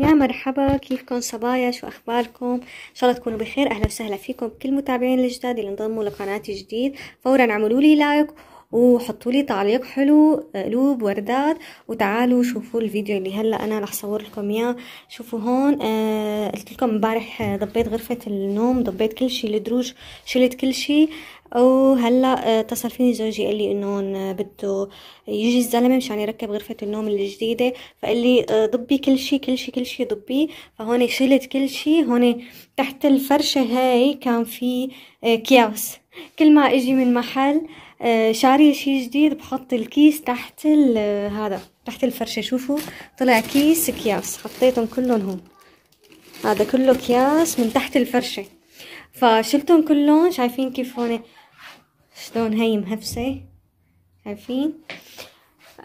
يا مرحبا كيفكم صبايا شو اخباركم ان شاء الله تكونوا بخير اهلا وسهلا فيكم بكل المتابعين الجداد اللي انضموا لقناتي جديد فورا اعملوا لي لايك وحطوا لي تعليق حلو قلوب وردات وتعالوا شوفوا الفيديو اللي هلا انا رح صور لكم اياه شوفوا هون آه قلت لكم امبارح آه، ضبيت غرفه النوم ضبيت كل شيء الدروج شلت كل شيء وهلا آه، اتصل فيني زوجي قال لي انه آه، بده يجي الزلمه مشان يركب غرفه النوم الجديده فقال لي آه، ضبي كل شيء كل شيء كل شيء ضبي فهون شلت كل شيء هون تحت الفرشه هاي كان في كياس كل ما اجي من محل شاريه شيء جديد بحط الكيس تحت هذا تحت الفرشه شوفوا طلع كيس اكياس حطيتهم كلهم هون هذا كله اكياس من تحت الفرشه فشلتهم كلهم شايفين كيف هون شلون هي مهفسة شايفين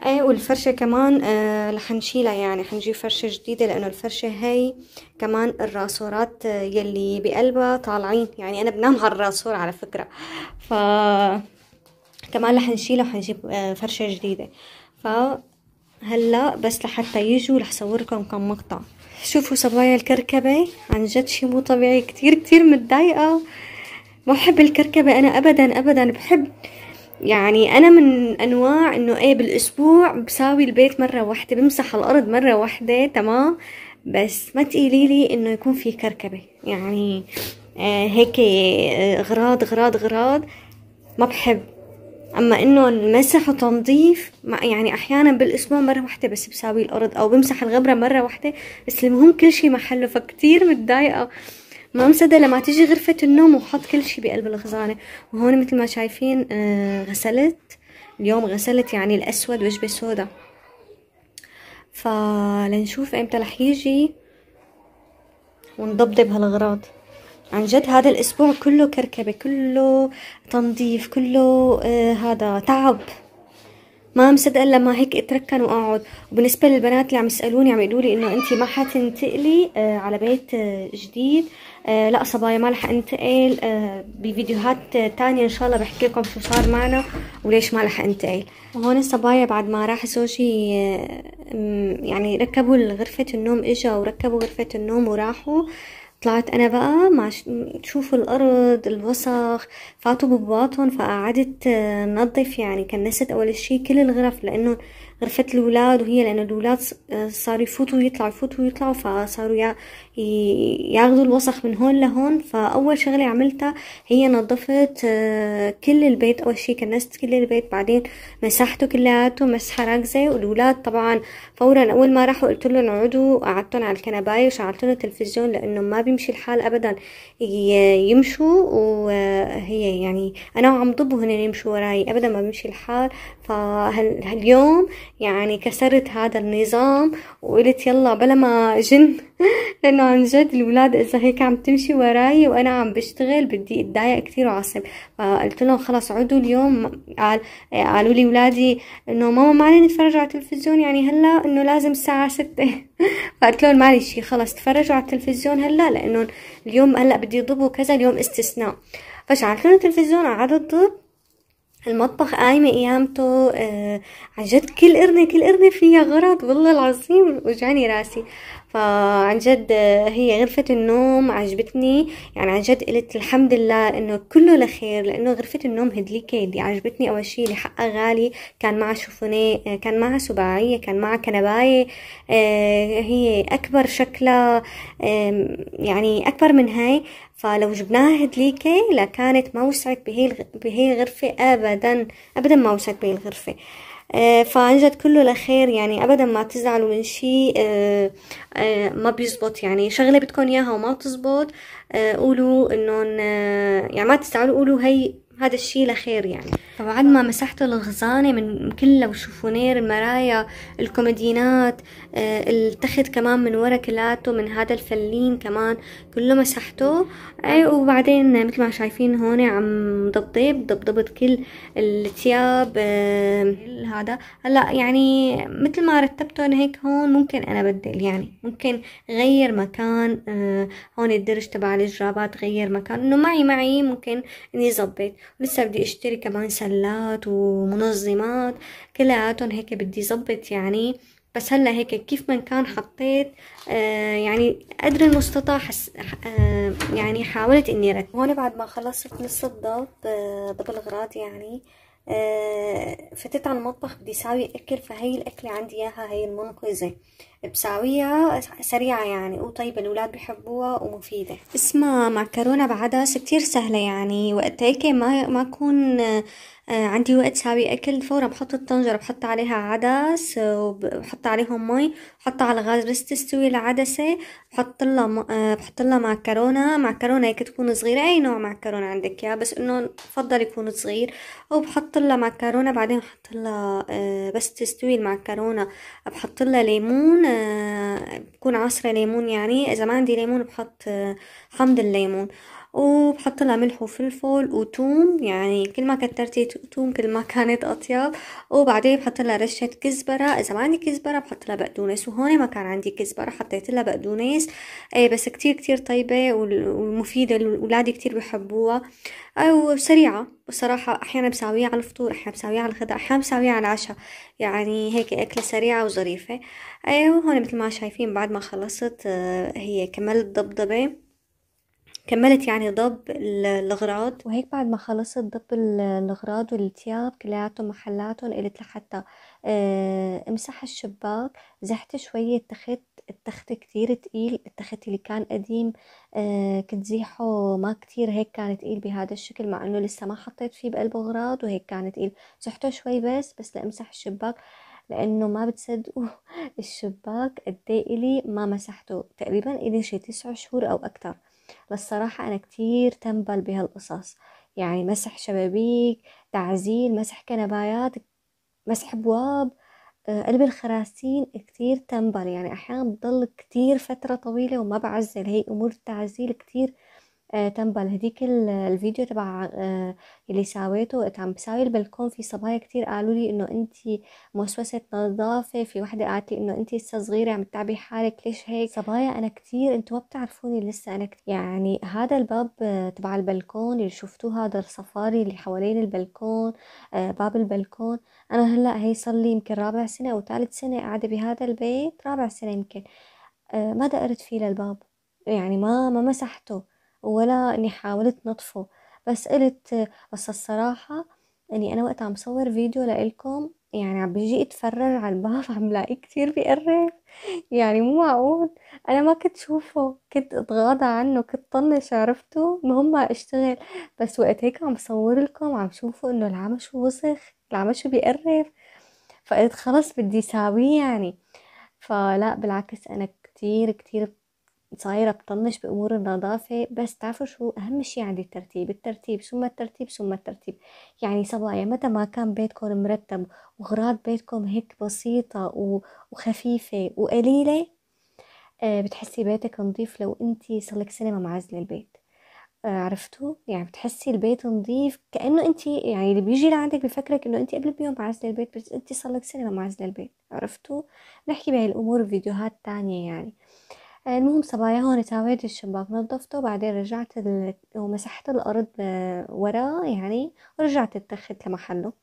اي والفرشة كمان آه نشيلها يعني حنجيب فرشة جديدة لأنه الفرشة هي كمان الراسورات آه، يلي بقلبها طالعين يعني أنا بنام على الراسور على فكرة ف كمان رح نشيلها وحنجيب آه فرشة جديدة ف هلا بس لحتى يجوا رح صوركم كم مقطع شوفوا صبايا الكركبة عن جد شي مو طبيعي كتير كتير متضايقة ما بحب الكركبة أنا أبدا أبدا بحب يعني أنا من أنواع إنه إيه بالأسبوع بساوي البيت مرة واحدة بمسح الأرض مرة واحدة تمام بس ما تقولي لي إنه يكون في كركبة يعني آه، هيك آه، غراض غراض غراض ما بحب اما انه المسح وتنظيف يعني احيانا بالاسبوع مره واحده بس بساوي الارض او بمسح الغبره مره واحده بس المهم كل شيء محله فكتير متضايقه ما مصدق لما تجي غرفة النوم وحط كل شي بقلب الخزانة وهون مثل ما شايفين آه غسلت اليوم غسلت يعني الأسود وجبة سودا فلنشوف امتى رح يجي ونضبضب هالغراض عن جد هذا الأسبوع كله كركبة كله تنظيف كله آه هذا تعب ما مصدقه لما هيك اتركن واقعد وبالنسبه للبنات اللي عم يسالوني عم يقولوا لي انه انت ما حتنتقلي آه، على بيت آه، جديد آه، لا صبايا ما رح انتقل بفيديوهات تانية ان شاء الله بحكي لكم شو صار معنا وليش ما رح انتقل هون الصبايا بعد ما راح زوجي يعني ركبوا غرفه النوم اجا وركبوا غرفه النوم وراحوا طلعت انا بقى مع تشوفوا الارض الوسخ فاتوا ببواطن فقعدت آه، نظف يعني كنست اول شيء كل الغرف لانه غرفة الولاد وهي لانه الولاد آه، صاروا يفوتوا ويطلعوا يفوتوا ويطلعوا فصاروا ياخذوا الوسخ من هون لهون فاول شغله عملتها هي نظفت آه، كل البيت اول شيء كنست كل البيت بعدين مسحته كلياته مسحه راكزه والاولاد طبعا فورا اول ما راحوا قلت لهم اقعدوا قعدتهم على الكنبايه وشعلت لهم التلفزيون لانه ما بيمشي الحال ابدا يمشوا وهي يعني انا وعم ضب وهن يمشوا وراي ابدا ما بيمشي الحال فهاليوم يعني كسرت هذا النظام وقلت يلا بلا ما جن لانه انه عن جد الولاد اذا هيك عم تمشي وراي وانا عم بشتغل بدي اتضايق كثير وعصب فقلت آه، لهم خلص عدوا اليوم قال قالوا لي ولادي انه ماما ما علينا نتفرج على التلفزيون يعني هلا انه لازم الساعه 6 فقلت لهم معلش شيء خلص تفرجوا على التلفزيون هلا لانه اليوم هلا بدي ضب وكذا اليوم استثناء فشعلت لهم التلفزيون قعدت ضب المطبخ قايمة قيامته آه عن جد كل قرنة كل قرنة فيها غرض والله العظيم وجعني راسي فعن جد آه، هي غرفة النوم عجبتني يعني عن جد قلت الحمد لله انه كله لخير لانه غرفة النوم هدليكي اللي عجبتني اول شي اللي حقها غالي كان معها شوفوني آه، كان معها سباعية كان معها كنباية آه، هي اكبر شكلها يعني اكبر من هاي فلو جبناها هدليكة لكانت ما وسعت بهي, بهي الغرفة أبدا أبدا ما وسعت بهي الغرفة آه، فانجد فعنجد كله لخير يعني ابدا ما تزعلوا من شيء آه، آه، ما بيزبط يعني شغله بدكم اياها وما بتزبط قولوا انه يعني ما تزعلوا قولوا هي هذا الشيء لخير يعني فبعد ما مسحتوا الخزانة من كلها وشوفونير المرايا الكوميدينات آه، التخت كمان من ورا كلاته من هذا الفلين كمان كله مسحته اي آه، وبعدين مثل ما شايفين هون عم ضبضب ضبضبت كل التياب آه، هذا هلا يعني مثل ما رتبته انا هيك هون ممكن انا بدل يعني ممكن غير مكان آه هون الدرج تبع الجرابات غير مكان انه معي معي ممكن اني ظبط لسه بدي اشتري كمان سلات ومنظمات كلياتهم هيك بدي ظبط يعني بس هلا هيك كيف ما كان حطيت آه يعني قدر المستطاع حس آه يعني حاولت اني ارتب هون بعد ما خلصت نص الضب آه بطلع غراض يعني آه، فتت على المطبخ بدي ساوي اكل فهي الاكلة عندي اياها هي المنقذة بساويها سريعة يعني وطيبة الأولاد بحبوها ومفيدة اسمها معكرونة بعدس كتير سهلة يعني وقت هيك ما ما أكون آه، عندي وقت ساوي أكل فورا بحط الطنجرة بحط عليها عدس وبحط عليهم مي بحطها على الغاز بس تستوي العدسة بحط لها م... آه، بحط لها معكرونة معكرونة هيك تكون صغيرة أي نوع معكرونة عندك يا بس إنه بفضل يكون صغير أو لها معكرونة بعدين بحط لها آه، بس تستوي المعكرونة بحط لها ليمون بكون عصرة ليمون يعني اذا ما عندي ليمون بحط آه، حمض الليمون وبحط لها ملح وفلفل وتوم يعني كل ما كترتي توم كل ما كانت اطيب وبعدين بحط لها رشه كزبره اذا ما عندي كزبره بحط لها بقدونس وهون ما كان عندي كزبره حطيت لها بقدونس إيه، بس كتير كتير طيبه ومفيده الاولاد كتير بحبوها وسريعه بصراحه احيانا بساويها على الفطور احيانا بساويها على الغداء احيانا بساويها على العشاء يعني هيك اكله سريعه وظريفه إيه، وهون مثل ما شايفين بعد ما خلصت آه، هي كملت ضبضبه كملت يعني ضب الأغراض وهيك بعد ما خلصت ضب الأغراض والتياب كلياتهم محلاتهم قلت لحتى آه، امسح الشباك زحت شوية تخت التخت كتير تقيل التخت اللي كان قديم آه، كنت زيحه ما كتير هيك كان تقيل بهذا الشكل مع انه لسه ما حطيت فيه بقلبه غراض وهيك كان تقيل زحته شوي بس بس لامسح الشباك لانه ما بتصدقوا الشباك قد إيه الي ما مسحته تقريبا الي شي تسع شهور او اكتر بس صراحة أنا كتير تنبل بهالقصص يعني مسح شبابيك تعزيل مسح كنبايات مسح أبواب آه، قلب الخراسين كتير تنبل يعني أحيانا بضل كتير فترة طويلة وما بعزل هي أمور التعزيل كتير آه تنبل هديك الفيديو تبع آه اللي ساويته وقت عم بساوي البلكون في صبايا كتير قالوا لي انه انت موسوسه نظافه في وحده قالت لي انه انت لسه صغيره عم تعبي حالك ليش هيك صبايا انا كتير انتوا ما بتعرفوني لسه انا كتير يعني هذا الباب آه، تبع البلكون اللي شفتوه هذا الصفاري اللي حوالين البلكون آه باب البلكون انا هلا هي صار لي يمكن رابع سنه او ثالث سنه قاعده بهذا البيت رابع سنه يمكن آه، ما دقرت فيه للباب يعني ما ما مسحته ولا اني حاولت نطفه بس قلت بس الصراحة اني انا وقت عم صور فيديو لإلكم يعني عم بيجي اتفرج على الباب عم لاقيه كتير بيقرب يعني مو معقول انا ما كنت شوفه كنت اتغاضى عنه كنت طنش عرفته المهم اشتغل بس وقت هيك عم صور لكم عم شوفه انه العمش وسخ العمش بيقرب فقلت خلص بدي ساويه يعني فلا بالعكس انا كتير كتير صايرة بطنش بأمور النظافة بس تعرفوا شو أهم شي عندي الترتيب الترتيب ثم الترتيب ثم الترتيب يعني صبايا متى ما كان بيتكم مرتب وغراض بيتكم هيك بسيطة وخفيفة وقليلة آه، بتحسي بيتك نظيف لو انتي صلك سنة ما معزلة البيت آه، عرفتوا يعني بتحسي البيت نظيف كانه انت يعني اللي بيجي لعندك بفكرك انه انت قبل بيوم معزله البيت بس انت صار لك سنه ما معزله البيت عرفتوا نحكي بهي الامور بفيديوهات تانية يعني المهم صبايا هون تاويت الشباك نظفته بعدين رجعت ال... ومسحت الأرض آه، ورا يعني ورجعت التخت لمحله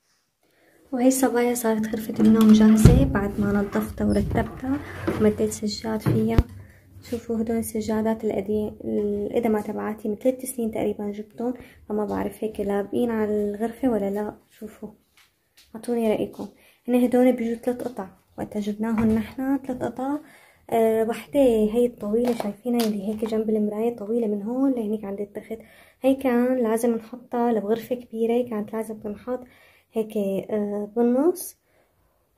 وهي الصبايا صارت غرفة النوم جاهزة بعد ما نظفتها ورتبتها ومديت سجاد فيها شوفوا هدول السجادات القديم القدمة تبعاتي من ثلاث سنين تقريبا جبتهم فما بعرف هيك لابقين على الغرفة ولا لا شوفوا اعطوني رأيكم هن هدول بيجوا ثلاث قطع وقتا جبناهم نحنا ثلاث قطع آه، وحده هي الطويلة شايفينها اللي هيك جنب المراية طويلة من هون لهنيك عند التخت هي كان لازم نحطها لبغرفه كبيرة كانت لازم تنحط هيك آه، بالنص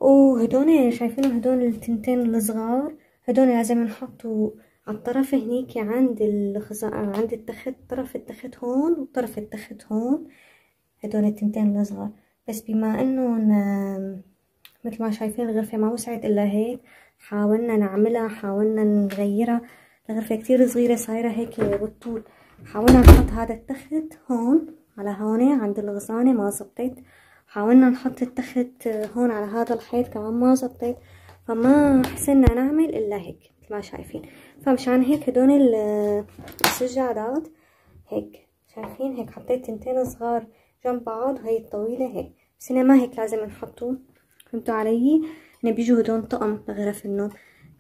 وهدول شايفينهم هدول التنتين الصغار هدول لازم نحطوا على الطرف هنيك عند الخزا عند التخت طرف التخت هون وطرف التخت هون هدول التنتين الصغار بس بما انه مثل ما شايفين الغرفة ما وسعت الا هيك حاولنا نعملها حاولنا نغيرها الغرفة كتير صغيرة صايرة هيك بالطول حاولنا نحط هذا التخت هون على هون عند الغصانة ما زبطت حاولنا نحط التخت هون على هذا الحيط كمان ما زبطت فما حسنا نعمل الا هيك ما شايفين فمشان هيك هدول السجادات هيك شايفين هيك حطيت تنتين صغار جنب بعض وهي الطويلة هيك بس ما هيك لازم نحطهم فهمتوا علي يعني هدول طقم بغرف النوم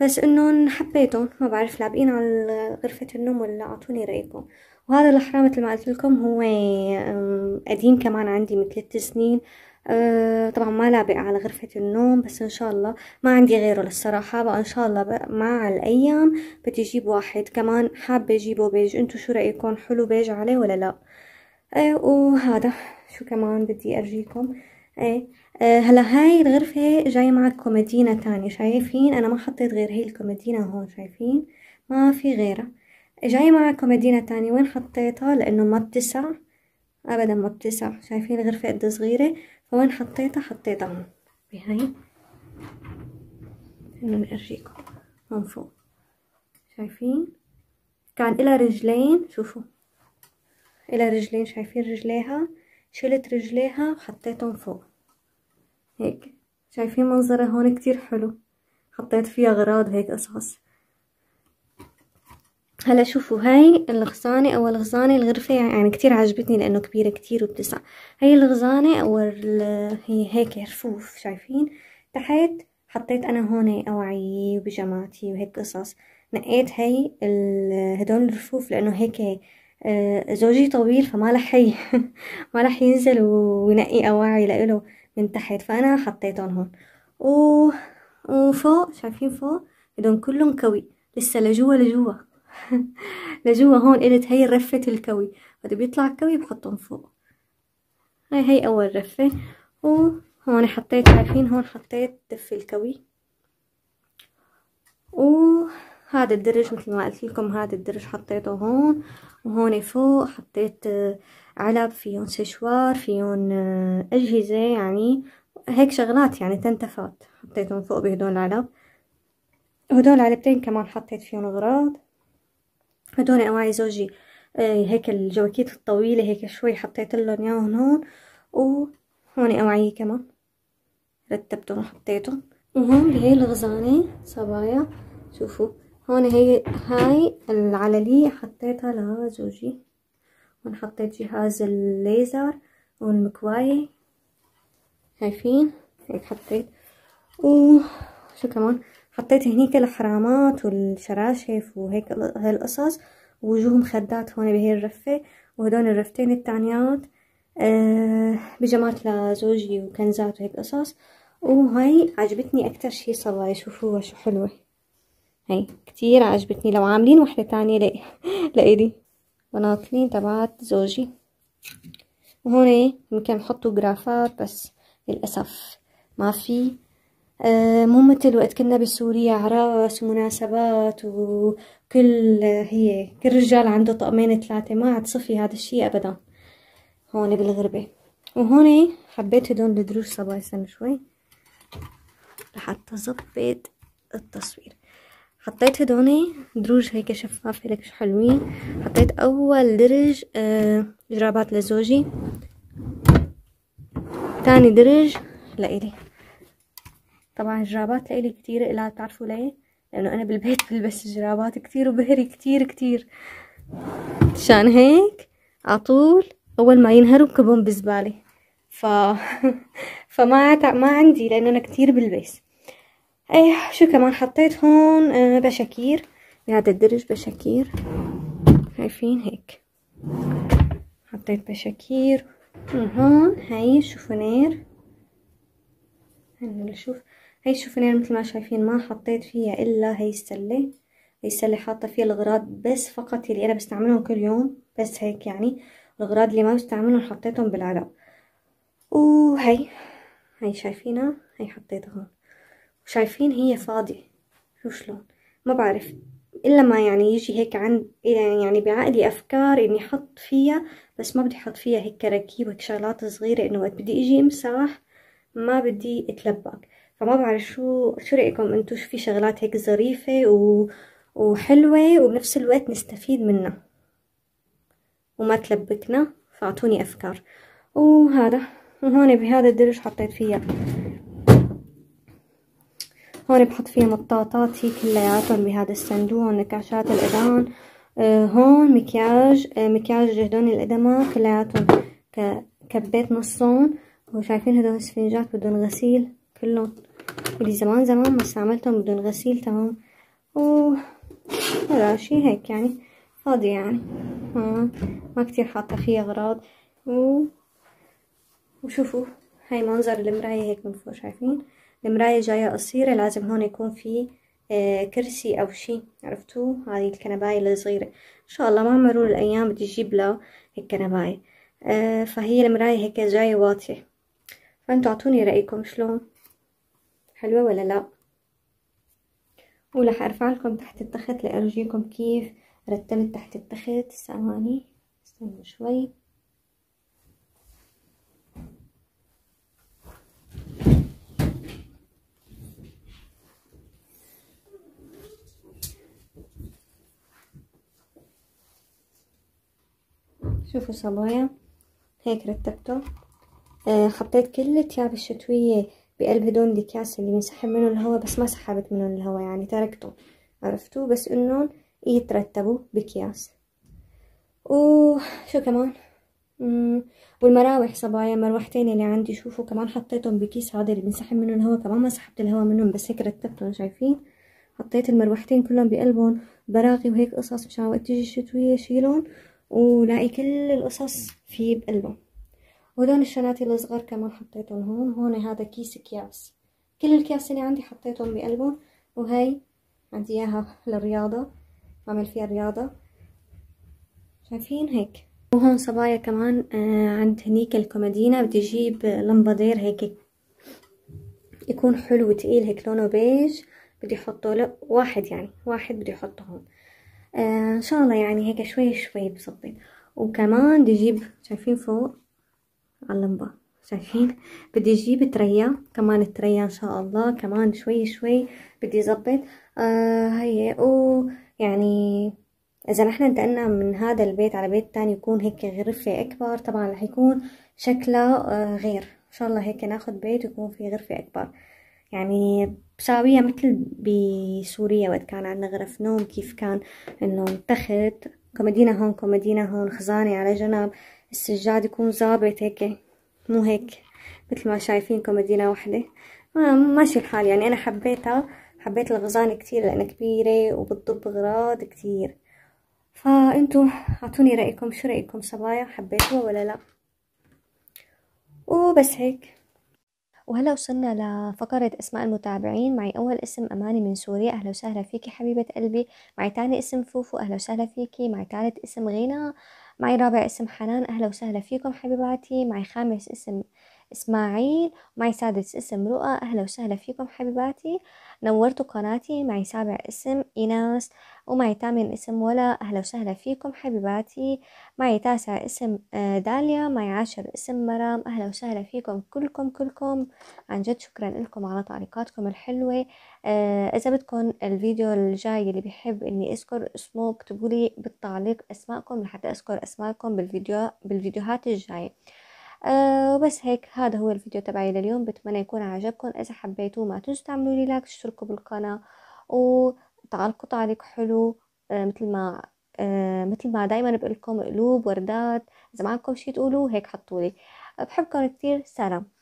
بس انهم حبيتهم ما بعرف لابقين على غرفة النوم ولا اعطوني رأيكم وهذا الحرام مثل ما قلت لكم هو قديم كمان عندي من ثلاث سنين أه طبعا ما لابق على غرفة النوم بس ان شاء الله ما عندي غيره للصراحة بقى ان شاء الله مع الايام بدي اجيب واحد كمان حابة اجيبه بيج انتو شو رأيكم حلو بيج عليه ولا لا ايه وهذا شو كمان بدي ارجيكم ايه آه، هلا هاي الغرفة جاي مع كوميدينا تانية شايفين انا ما حطيت غير هي الكوميدينا هون شايفين ما في غيرها جاي مع كوميدينا تانية وين حطيتها لانه ما بتسع ابدا ما بتسع شايفين الغرفة قد صغيرة فوين حطيتها حطيتها هون بهاي انه نرجيكم من فوق شايفين كان الها رجلين شوفوا الها رجلين شايفين رجليها شلت رجليها وحطيتهم فوق هيك شايفين منظرها هون كتير حلو حطيت فيها أغراض هيك قصص هلا شوفوا هاي الغزانة او الغزانة الغرفة يعني كتير عجبتني لانه كبيرة كتير وبتسع هاي الغزانة او هي هيك رفوف شايفين تحت حطيت انا هون اواعي وبيجاماتي وهيك قصص نقيت هاي هدول الرفوف لانه هيك آه، زوجي طويل فما رح ما رح ينزل وينقي اواعي لإله من تحت فانا حطيتهم هون و... وفوق شايفين فوق هدول كلهم كوي لسه لجوا لجوا لجوا هون قلت هي رفة الكوي بده بيطلع الكوي بحطهم فوق هاي هي اول رفة وهون حطيت شايفين هون حطيت دف الكوي وهذا الدرج مثل ما قلت لكم هذا الدرج حطيته هون وهون فوق حطيت آه علب فيون سشوار فيون آه، أجهزة يعني هيك شغلات يعني تنتفات حطيتهم فوق بهدول العلب هدول العلبتين كمان حطيت فيهم أغراض هدول أواعي زوجي آه، هيك الجواكيت الطويلة هيك شوي حطيت لهم اياهم هون وهون أواعي كمان رتبتهم وحطيتهم وهون بهي الغزانة صبايا شوفوا هون هي هاي العللية حطيتها لزوجي ونحطيت جهاز الليزر والمكواي شايفين هيك حطيت وشو كمان حطيت هنيك الحرامات والشراشف وهيك هالقصص ووجوه مخدات هون بهي الرفة وهدول الرفتين التانيات أه بجمات لزوجي وكنزات وهيك قصص وهاي عجبتني اكتر شي صبايا شوفوها شو حلوة هاي كتير عجبتني لو عاملين وحدة تانية لإلي مناطلين تبعات زوجي وهون إيه، يمكن نحطوا جرافات بس للأسف ما في آه، مو مثل وقت كنا بسوريا عراس ومناسبات وكل هي كل رجال عنده طقمين ثلاثة ما عاد صفي هذا الشيء أبدا هون بالغربة وهون إيه، حبيت هدول الدروس صبايا شوي لحتى ظبط التصوير حطيت هدوني دروج هيك شفاف هيك حلوين حطيت اول درج آه، جرابات لزوجي تاني درج لإلي طبعا الجرابات لإلي كتير لا تعرفوا ليه لانه انا بالبيت بلبس جرابات كتير وبهري كتير كتير مشان هيك عطول اول ما ينهروا بكبهم بزبالة ف... فما ما عندي لانه انا كتير بلبس ايه شو كمان حطيت هون آه بشاكير بهذا الدرج بشاكير شايفين هيك حطيت بشاكير وهون هاي الشوفونير هنقول شوف هاي الشوفونير مثل ما شايفين ما حطيت فيها الا هاي السله هاي السله حاطه فيها الغراض بس فقط اللي انا بستعملهم كل يوم بس هيك يعني الغراض اللي ما بستعملهم حطيتهم بالعلب وهي هاي شايفينها هاي حطيتها هون شايفين هي فاضية شوف شلون ما بعرف إلا ما يعني يجي هيك عند يعني-, يعني بعقلي أفكار إني أحط فيها بس ما بدي أحط فيها هيك كراكيب وهيك شغلات صغيرة إنه وقت بدي إجي أمسح ما بدي أتلبك فما بعرف شو شو رأيكم أنتو شو في شغلات هيك ظريفة و... وحلوة وبنفس الوقت نستفيد منها وما تلبكنا فأعطوني أفكار وهذا وهون بهذا الدرج حطيت فيها هون بحط فيه مطاطات هي كلياتهم بهذا الصندوق نكاشات الأذان آه، هون مكياج آه، مكياج جهدون القدمة كلياتهم كبيت نصهم وشايفين هدول السفنجات بدون غسيل كلهم ولي زمان زمان ما استعملتهم بدون غسيل تمام و هذا شي هيك يعني فاضي يعني ها. ما كتير حاطة فيه أغراض و... وشوفوا هاي منظر المراية هيك من فوق شايفين المراية جاية قصيرة لازم هون يكون في آه، كرسي أو شي عرفتوا هاي الكنباية الصغيرة إن شاء الله مع مرور الأيام بدي أجيب له الكنباية آه، فهي المراية هيك جاية واطية فأنتوا أعطوني رأيكم شلون حلوة ولا لأ ورح أرفع لكم تحت التخت لأرجيكم كيف رتبت تحت التخت ثواني استنوا شوي شوفوا صبايا هيك رتبته آه حطيت كل التياب الشتوية بقلب هدون ديكاس اللي بنسحب منه الهواء بس ما سحبت منه الهواء يعني تركته عرفتوا بس انهم يترتبوا بكياس وشو كمان والمراوح صبايا مروحتين اللي عندي شوفوا كمان حطيتهم بكيس هذا اللي بنسحب منه الهواء كمان ما سحبت الهواء منهم بس هيك رتبتهم شايفين حطيت المروحتين كلهم بقلبهم براغي وهيك قصص مشان وقت تيجي الشتوية شيلهم ولاقي كل القصص في بقلبه ودون الشناتي الصغار كمان حطيتهم هون هون هذا كيس اكياس كل الكياس اللي عندي حطيتهم بقلبهم وهي عندي اياها للرياضة بعمل فيها رياضة شايفين هيك وهون صبايا كمان آه، عند هنيك الكومدينا بدي اجيب لمبادير هيك يكون حلو وتقيل هيك لونه بيج بدي احطه لا واحد يعني واحد بدي احطه هون آه، ان شاء الله يعني هيك شوي شوي بصبي وكمان بدي اجيب شايفين فوق على اللمبه شايفين بدي اجيب تريا كمان التريا ان شاء الله كمان شوي شوي بدي اظبط آه هي ويعني اذا نحن انتقلنا من هذا البيت على بيت تاني يكون هيك غرفة اكبر طبعا رح يكون شكلها آه، غير ان شاء الله هيك ناخد بيت يكون في غرفة اكبر يعني بساوية مثل بسوريا وقت كان عندنا غرف نوم كيف كان انه انتخت كوميدينا هون كوميدينا هون خزانة على جنب السجاد يكون ظابط هيك مو هيك مثل ما شايفين كوميدينا وحدة ما ماشي الحال يعني أنا حبيتها حبيت الغزانة كتير لأنها كبيرة وبتضب أغراض كتير فانتو اعطوني رأيكم شو رأيكم صبايا حبيتوها ولا لا وبس هيك وهلا وصلنا لفقرة اسماء المتابعين معي اول اسم اماني من سوريا اهلا وسهلا فيكي حبيبة قلبي معي تاني اسم فوفو اهلا وسهلا فيكي معي تالت اسم غينا معي رابع اسم حنان اهلا وسهلا فيكم حبيباتي معي خامس اسم إسماعيل معي سادس اسم رؤى أهلا وسهلا فيكم حبيباتي نورتوا قناتي معي سابع اسم إيناس ومعي ثامن اسم ولا أهلا وسهلا فيكم حبيباتي معي تاسع اسم آه، داليا معي عاشر اسم مرام أهلا وسهلا فيكم كلكم كلكم عن جد شكرا لكم على تعليقاتكم الحلوة آه، إذا بدكم الفيديو الجاي اللي بحب إني أذكر اسمه اكتبوا لي بالتعليق أسماءكم لحتى أذكر أسماءكم بالفيديو بالفيديوهات الجاية آه وبس هيك هذا هو الفيديو تبعي لليوم بتمنى يكون عجبكم اذا حبيتوه ما تنسوا تعملوا لي لايك تشتركوا بالقناه وتعلقوا تعليق حلو آه مثل ما آه مثل ما دايما بقول لكم قلوب وردات اذا معكم شي تقولوا هيك حطولي بحبكم كتير سلام